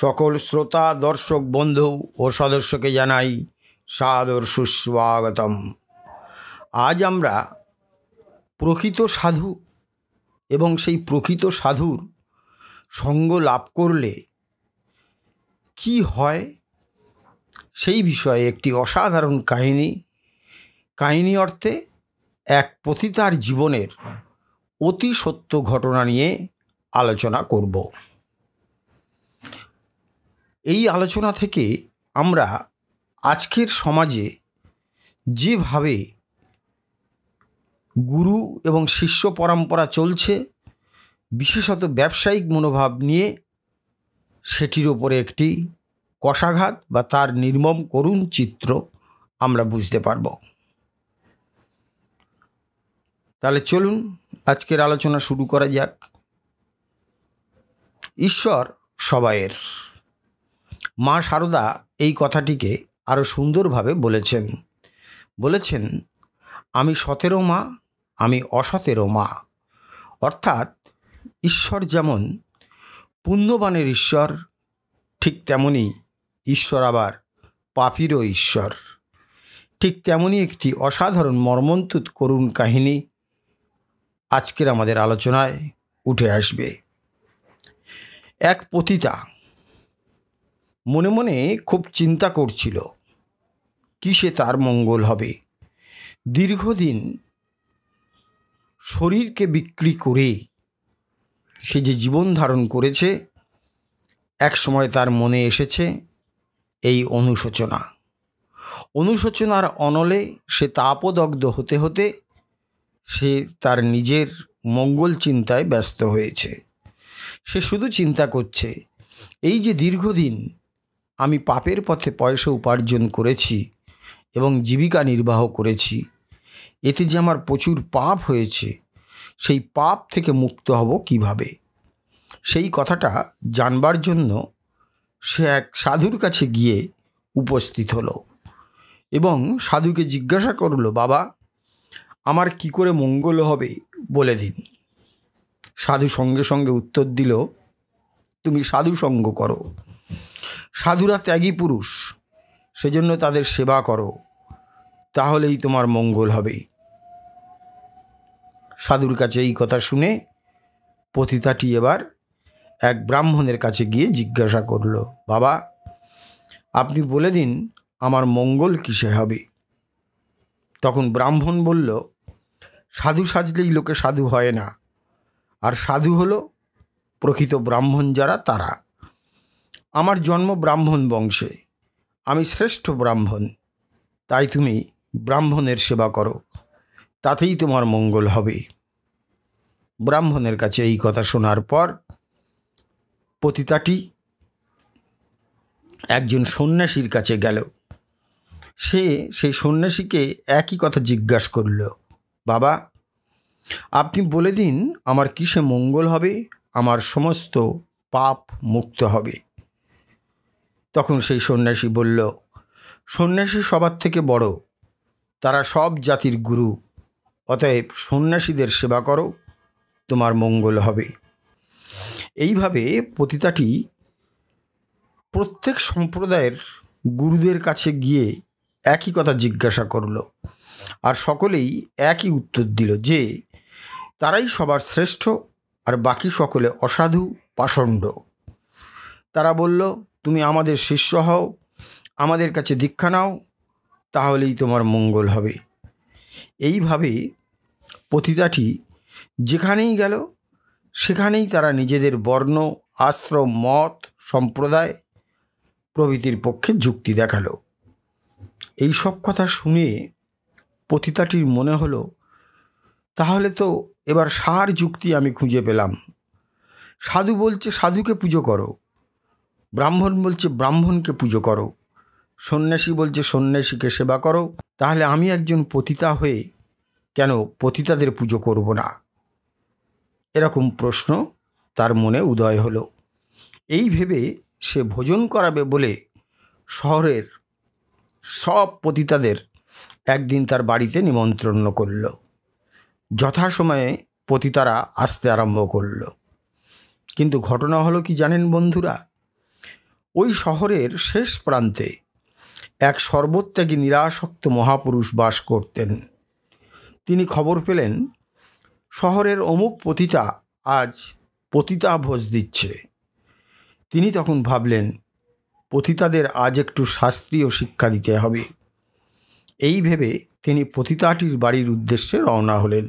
সকল শ্রোতা দর্শক বন্ধু ও সদস্যকে জানাই সাদর সুস্বাগতম আজ আমরা প্রকৃত সাধু এবং সেই প্রকৃত সাধুর সঙ্গ লাভ করলে কি হয় সেই বিষয়ে একটি অসাধারণ কাহিনী কাহিনী অর্থে এক পতিতার জীবনের অতি সত্য ঘটনা নিয়ে আলোচনা করব এই আলোচনা থেকে আমরা আজকের সমাজে যেভাবে গুরু এবং শিষ্য পরম্পরা চলছে বিশেষত ব্যবসায়িক মনোভাব নিয়ে সেটির ওপরে একটি কষাঘাত বা তার নির্মম করুণ চিত্র আমরা বুঝতে পারব তাহলে চলুন আজকের আলোচনা শুরু করা যাক ঈশ্বর সবাইয়ের মা সারদা এই কথাটিকে আরও সুন্দরভাবে বলেছেন বলেছেন আমি সতেরো মা আমি অসতেরো মা অর্থাৎ ঈশ্বর যেমন পুণ্যবানের ঈশ্বর ঠিক তেমনি ঈশ্বর আবার পাপিরও ঈশ্বর ঠিক তেমনই একটি অসাধারণ মর্মন্তুত করুণ কাহিনী আজকের আমাদের আলোচনায় উঠে আসবে এক পতিতা মনে মনে খুব চিন্তা করছিল কিসে তার মঙ্গল হবে দীর্ঘদিন শরীরকে বিক্রি করে সে যে জীবন ধারণ করেছে এক সময় তার মনে এসেছে এই অনুশোচনা অনুশোচনার অনলে সে তাপদগ্ধ হতে হতে সে তার নিজের মঙ্গল চিন্তায় ব্যস্ত হয়েছে সে শুধু চিন্তা করছে এই যে দীর্ঘদিন আমি পাপের পথে পয়সা উপার্জন করেছি এবং জীবিকা নির্বাহ করেছি এতে যে আমার প্রচুর পাপ হয়েছে সেই পাপ থেকে মুক্ত হব কিভাবে সেই কথাটা জানবার জন্য সে এক সাধুর কাছে গিয়ে উপস্থিত হলো এবং সাধুকে জিজ্ঞাসা করল বাবা আমার কি করে মঙ্গল হবে বলে দিন সাধু সঙ্গে সঙ্গে উত্তর দিল তুমি সাধু সঙ্গ করো সাধুরা ত্যাগী পুরুষ সেজন্য তাদের সেবা করো তাহলেই তোমার মঙ্গল হবে সাধুর কাছে এই কথা শুনে পতিতাটি এবার এক ব্রাহ্মণের কাছে গিয়ে জিজ্ঞাসা করল বাবা আপনি বলে দিন আমার মঙ্গল কিসে হবে তখন ব্রাহ্মণ বলল সাধু সাজলেই লোকে সাধু হয় না আর সাধু হলো প্রকৃত ব্রাহ্মণ যারা তারা আমার জন্ম ব্রাহ্মণ বংশে আমি শ্রেষ্ঠ ব্রাহ্মণ তাই তুমি ব্রাহ্মণের সেবা করো তাতেই তোমার মঙ্গল হবে ব্রাহ্মণের কাছে এই কথা শোনার পর পতিতাটি একজন সন্ন্যাসীর কাছে গেল সে সেই সন্ন্যাসীকে একই কথা জিজ্ঞাসা করল বাবা আপনি বলে দিন আমার কিসে মঙ্গল হবে আমার সমস্ত পাপ মুক্ত হবে তখন সেই সন্ন্যাসী বলল সন্ন্যাসী সবার থেকে বড় তারা সব জাতির গুরু অতএব সন্ন্যাসীদের সেবা করো তোমার মঙ্গল হবে এইভাবে পতিতাটি প্রত্যেক সম্প্রদায়ের গুরুদের কাছে গিয়ে একই কথা জিজ্ঞাসা করল আর সকলেই একই উত্তর দিল যে তারাই সবার শ্রেষ্ঠ আর বাকি সকলে অসাধু পাষণ্ড তারা বলল তুমি আমাদের শিষ্য হও আমাদের কাছে দীক্ষা নাও তাহলেই তোমার মঙ্গল হবে এইভাবে পতিতাটি যেখানেই গেল সেখানেই তারা নিজেদের বর্ণ আশ্রম মত সম্প্রদায় প্রভৃতির পক্ষে যুক্তি দেখালো এই সব কথা শুনে পতিতাটির মনে হলো তাহলে তো এবার সার যুক্তি আমি খুঁজে পেলাম সাধু বলছে সাধুকে পুজো করো ব্রাহ্মণ বলছে ব্রাহ্মণকে পুজো করো সন্ন্যাসী বলছে সন্ন্যাসীকে সেবা করো তাহলে আমি একজন পতিতা হয়ে কেন পতিতাদের পুজো করব না এরকম প্রশ্ন তার মনে উদয় হলো এই ভেবে সে ভোজন করাবে বলে শহরের সব পতিতাদের একদিন তার বাড়িতে নিমন্ত্রণ করল যথাসময়ে পতিতারা আসতে আরম্ভ করল কিন্তু ঘটনা হলো কি জানেন বন্ধুরা ওই শহরের শেষ প্রান্তে এক সর্বত্যাগী নিরাসক্ত মহাপুরুষ বাস করতেন তিনি খবর পেলেন শহরের অমুক পতিতা আজ পতিতা ভোজ দিচ্ছে তিনি তখন ভাবলেন পতিতাদের আজ একটু শাস্ত্রীয় শিক্ষা দিতে হবে এই ভেবে তিনি পতিতাটির বাড়ির উদ্দেশ্যে রওনা হলেন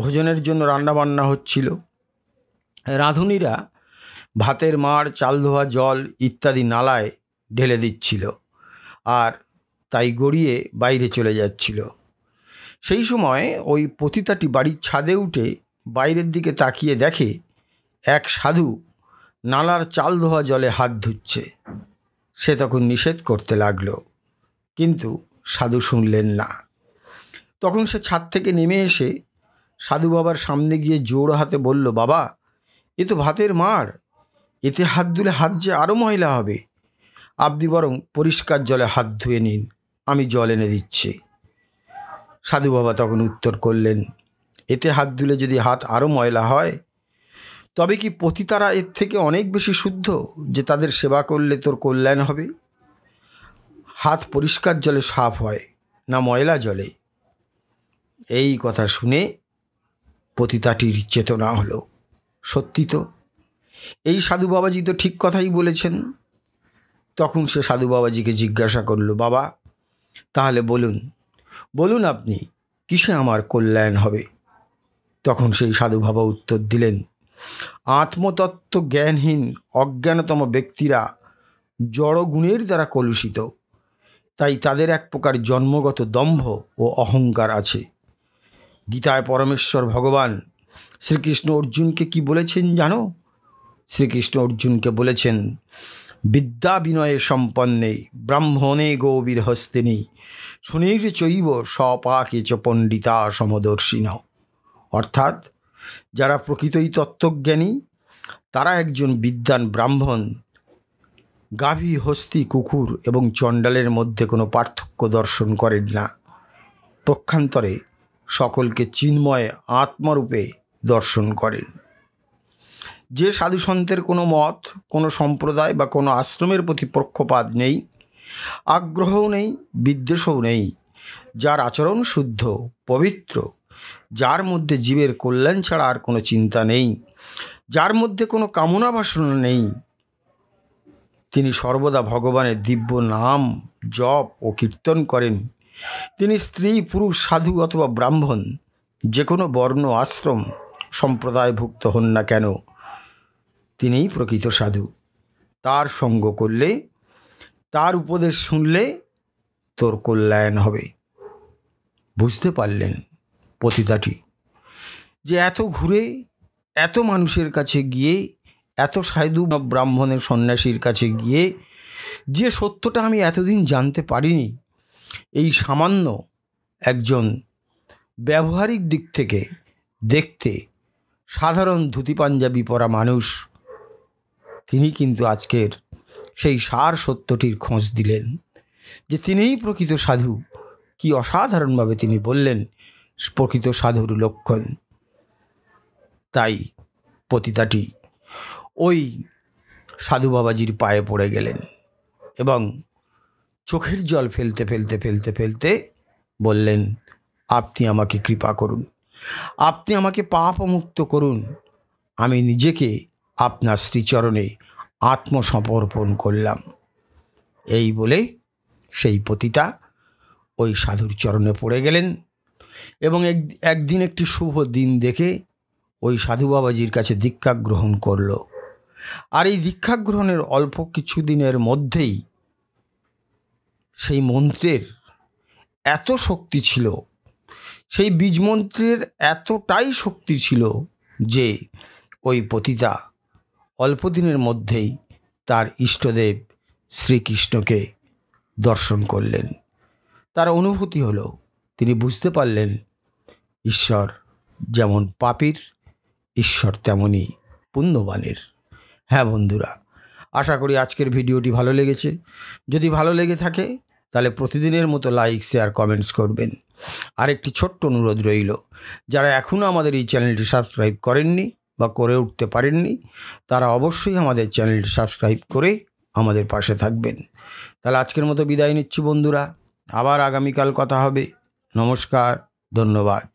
ভোজনের জন্য রান্নাবান্না হচ্ছিল রাঁধুনিরা ভাতের মাড় চাল ধোয়া জল ইত্যাদি নালায় ঢেলে দিচ্ছিল আর তাই গড়িয়ে বাইরে চলে যাচ্ছিল সেই সময় ওই পতিতাটি বাড়ির ছাদে উঠে বাইরের দিকে তাকিয়ে দেখে এক সাধু নালার চাল ধোয়া জলে হাত ধুচ্ছে সে তখন নিষেধ করতে লাগলো কিন্তু সাধু শুনলেন না তখন সে ছাদ থেকে নেমে এসে সাধু বাবার সামনে গিয়ে জোর হাতে বলল বাবা এ তো ভাতের মার এতে হাত ধুলে হাত যে আরও ময়লা হবে আপনি বরং পরিষ্কার জলে হাত ধুয়ে নিন আমি জল এনে দিচ্ছি সাধু বাবা তখন উত্তর করলেন এতে হাত ধুলে যদি হাত আরও ময়লা হয় তবে কি পতিতারা এর থেকে অনেক বেশি শুদ্ধ যে তাদের সেবা করলে তোর কল্যাণ হবে হাত পরিষ্কার জলে সাফ হয় না ময়লা জলে এই কথা শুনে পতিতাটির চেতনা হলো সত্যি তো এই সাধু বাবাজি তো ঠিক কথাই বলেছেন তখন সে সাধু বাবাজিকে জিজ্ঞাসা করল বাবা তাহলে বলুন বলুন আপনি কিসে আমার কল্যাণ হবে তখন সেই সাধু বাবা উত্তর দিলেন আত্মতত্ত্ব জ্ঞানহীন অজ্ঞানতম ব্যক্তিরা জড়গুণের দ্বারা কলুষিত তাই তাদের এক প্রকার জন্মগত দম্ভ ও অহংকার আছে গীতায় পরমেশ্বর ভগবান শ্রীকৃষ্ণ অর্জুনকে কি বলেছেন জানো শ্রীকৃষ্ণ অর্জুনকে বলেছেন বিদ্যা বিনয়ে সম্পন্নে ব্রাহ্মণে গৌবীর হস্তিনী সুনীর চৈব স্বপাকে চ পণ্ডিতা সমদর্শিন অর্থাৎ যারা প্রকৃতই তত্ত্বজ্ঞানী তারা একজন বিদ্যান ব্রাহ্মণ গাভী হস্তি কুকুর এবং চণ্ডালের মধ্যে কোনো পার্থক্য দর্শন করেন না পক্ষান্তরে সকলকে চিন্ময় আত্মরূপে দর্শন করেন যে সাধুসন্তের কোনো মত কোনো সম্প্রদায় বা কোনো আশ্রমের প্রতি পক্ষপাত নেই আগ্রহও নেই বিদ্বেষও নেই যার আচরণ শুদ্ধ পবিত্র যার মধ্যে জীবের কল্যাণ ছাড়া আর কোনো চিন্তা নেই যার মধ্যে কোনো কামনা বাসনা নেই তিনি সর্বদা ভগবানের দিব্য নাম জপ ও কীর্তন করেন তিনি স্ত্রী পুরুষ সাধু অথবা ব্রাহ্মণ যে কোনো বর্ণ আশ্রম সম্প্রদায়ভুক্ত হন না কেন তিনিই প্রকৃত সাধু তার সঙ্গ করলে তার উপদেশ শুনলে তোর কল্যাণ হবে বুঝতে পারলেন পতিতাটি যে এত ঘুরে এত মানুষের কাছে গিয়ে এত সাধু ব্রাহ্মণের সন্ন্যাসীর কাছে গিয়ে যে সত্যটা আমি এতদিন জানতে পারিনি এই সামান্য একজন ব্যবহারিক দিক থেকে দেখতে সাধারণ ধুতি পাঞ্জাবি পরা মানুষ তিনি কিন্তু আজকের সেই সার সত্যটির খোঁজ দিলেন যে তিনিই প্রকৃত সাধু কি অসাধারণভাবে তিনি বললেন প্রকৃত সাধুর লক্ষণ তাই পতিতাটি ওই সাধু বাবাজির পায়ে পড়ে গেলেন এবং চোখের জল ফেলতে ফেলতে ফেলতে ফেলতে বললেন আপনি আমাকে কৃপা করুন আপনি আমাকে পাপ মুক্ত করুন আমি নিজেকে আপনার শ্রীচরণে আত্মসমর্পণ করলাম এই বলে সেই পতিতা ওই সাধুর চরণে পড়ে গেলেন এবং একদিন একটি শুভ দিন দেখে ওই সাধু বাবাজির কাছে দীক্ষা গ্রহণ করল আর এই দীক্ষা গ্রহণের অল্প কিছু দিনের মধ্যেই সেই মন্ত্রের এত শক্তি ছিল সেই বীজমন্ত্রের এতটাই শক্তি ছিল যে ওই পতিতা অল্প দিনের মধ্যেই তার ইষ্টদেব শ্রীকৃষ্ণকে দর্শন করলেন তার অনুভূতি হলো তিনি বুঝতে পারলেন ঈশ্বর যেমন পাপির ঈশ্বর তেমনই পুণ্যবানের হ্যাঁ বন্ধুরা আশা করি আজকের ভিডিওটি ভালো লেগেছে যদি ভালো লেগে থাকে তাহলে প্রতিদিনের মতো লাইক শেয়ার কমেন্টস করবেন আর একটি ছোট্ট অনুরোধ রইল যারা এখনও আমাদের এই চ্যানেলটি সাবস্ক্রাইব করেননি বা করে উঠতে পারেননি তারা অবশ্যই আমাদের চ্যানেলটি সাবস্ক্রাইব করে আমাদের পাশে থাকবেন তাহলে আজকের মতো বিদায় নিচ্ছি বন্ধুরা আবার আগামীকাল কথা হবে নমস্কার ধন্যবাদ